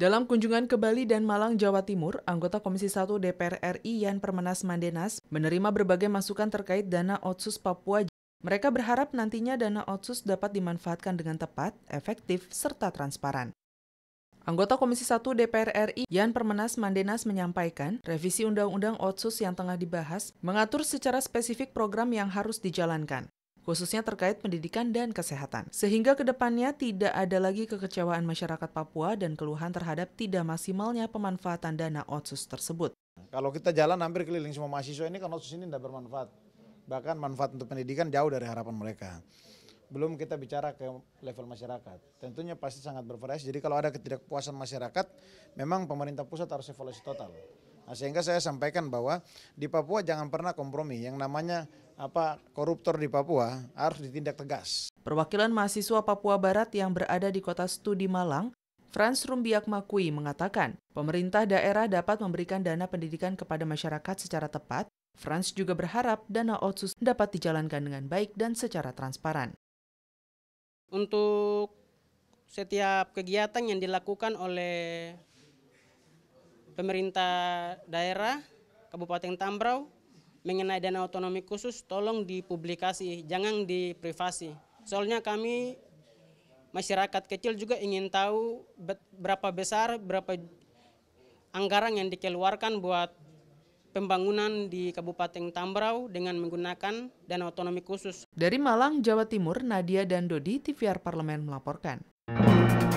Dalam kunjungan ke Bali dan Malang, Jawa Timur, anggota Komisi 1 DPR RI Yan Permenas Mandenas menerima berbagai masukan terkait dana Otsus Papua. Mereka berharap nantinya dana Otsus dapat dimanfaatkan dengan tepat, efektif, serta transparan. Anggota Komisi 1 DPR RI Yan Permenas Mandenas menyampaikan, revisi Undang-Undang Otsus yang tengah dibahas mengatur secara spesifik program yang harus dijalankan khususnya terkait pendidikan dan kesehatan. Sehingga kedepannya tidak ada lagi kekecewaan masyarakat Papua dan keluhan terhadap tidak maksimalnya pemanfaatan dana OTSUS tersebut. Kalau kita jalan hampir keliling semua mahasiswa ini kan OTSUS ini tidak bermanfaat. Bahkan manfaat untuk pendidikan jauh dari harapan mereka. Belum kita bicara ke level masyarakat. Tentunya pasti sangat bervariasi. Jadi kalau ada ketidakpuasan masyarakat, memang pemerintah pusat harus evaluasi total. Nah, sehingga saya sampaikan bahwa di Papua jangan pernah kompromi. Yang namanya apa koruptor di Papua harus ditindak tegas. Perwakilan mahasiswa Papua Barat yang berada di kota studi Malang, Frans Rumbiak Makui mengatakan, pemerintah daerah dapat memberikan dana pendidikan kepada masyarakat secara tepat. Frans juga berharap dana otsus dapat dijalankan dengan baik dan secara transparan. Untuk setiap kegiatan yang dilakukan oleh pemerintah daerah Kabupaten Tambrau mengenai dana otonomi khusus tolong dipublikasi, jangan diprivasi. Soalnya kami masyarakat kecil juga ingin tahu berapa besar, berapa anggaran yang dikeluarkan buat pembangunan di Kabupaten Tambrau dengan menggunakan dana otonomi khusus. Dari Malang, Jawa Timur, Nadia dan Dodi, TVR Parlemen melaporkan.